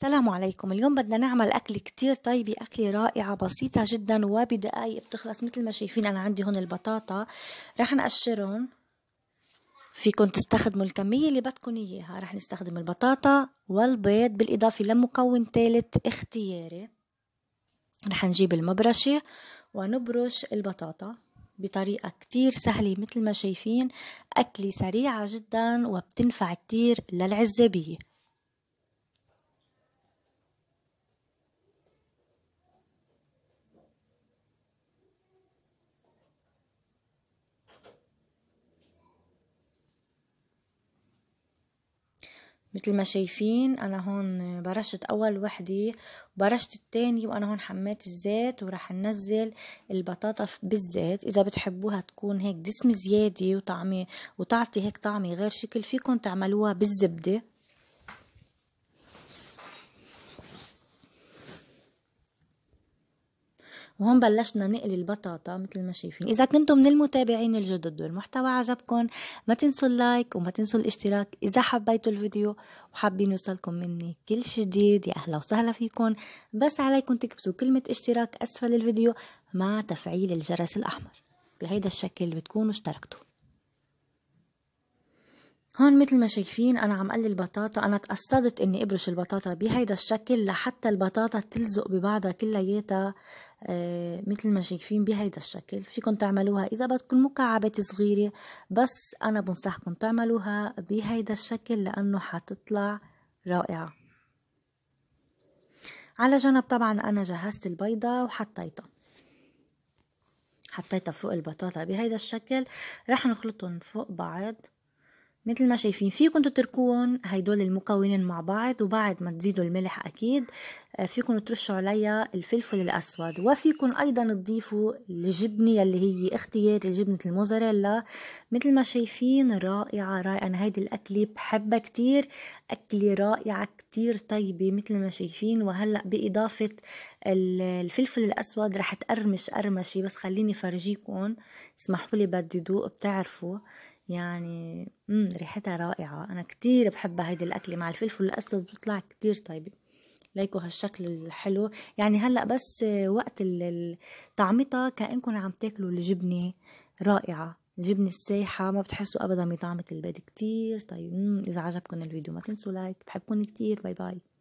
السلام عليكم اليوم بدنا نعمل أكل كتير طيبة أكلة رائعة بسيطة جدا وبدقايق بتخلص مثل ما شايفين أنا عندي هون البطاطا رح نقشرهم فيكن تستخدموا الكمية اللي بدكم إياها رح نستخدم البطاطا والبيض بالإضافة لمكون ثالث اختياري رح نجيب المبرشة ونبرش البطاطا بطريقة كتير سهلة مثل ما شايفين أكلة سريعة جدا وبتنفع كتير للعزابية مثل ما شايفين انا هون برشت اول وحدة وبرشت التاني وانا هون حميت الزيت وراح ننزل البطاطا بالزيت اذا بتحبوها تكون هيك دسم زيادة وطعمي وتعطي هيك طعمة غير شكل فيكم تعملوها بالزبدة وهون بلشنا نقلي البطاطا مثل ما شايفين اذا كنتم من المتابعين الجدد والمحتوى عجبكم ما تنسوا اللايك وما تنسوا الاشتراك اذا حبيتوا الفيديو وحابين يوصلكم مني كل شي جديد يا اهلا وسهلا فيكم بس عليكم تكبسوا كلمه اشتراك اسفل الفيديو مع تفعيل الجرس الاحمر بهيدا الشكل بتكونوا اشتركتوا هون مثل ما شايفين انا عم قلي البطاطا انا تقصدت اني ابرش البطاطا بهيدا الشكل لحتى البطاطا تلزق ببعضها كلياتها آه، مثل ما شايفين بهيدا الشكل فيكم تعملوها إذا بدكم مكعبات صغيرة بس أنا بنصحكم تعملوها بهيدا الشكل لأنه حتطلع رائعة على جنب طبعا أنا جهزت البيضة وحطيتها حطيتها فوق البطاطا بهيدا الشكل رح نخلطهم فوق بعض مثل ما شايفين فيكم تتركوهم هيدول المكونين مع بعض وبعد ما تزيدوا الملح اكيد آه، فيكم ترشوا عليها الفلفل الاسود وفيكم ايضا تضيفوا الجبنه اللي هي اختياري جبنه الموزاريلا مثل ما شايفين رائعه رائعه انا هيدي الاكله بحبها كتير اكله رائعه كتير طيبه مثل ما شايفين وهلا باضافه الفلفل الاسود رح تقرمش قرمشه بس خليني فرجيكم اسمحوا لي بدي ذوق بتعرفوا يعني مم ريحتها رائعة أنا كتير بحبها هيدي الأكلة مع الفلفل الأسود بتطلع كتير طيبة ليكو هالشكل الحلو يعني هلأ بس وقت طعمتها كأنكم عم تاكلوا الجبنة رائعة الجبنة السايحة ما بتحسوا أبدا بطعمة البيض كتير طيب إذا عجبكم الفيديو ما تنسوا لايك بحبكم كتير باي باي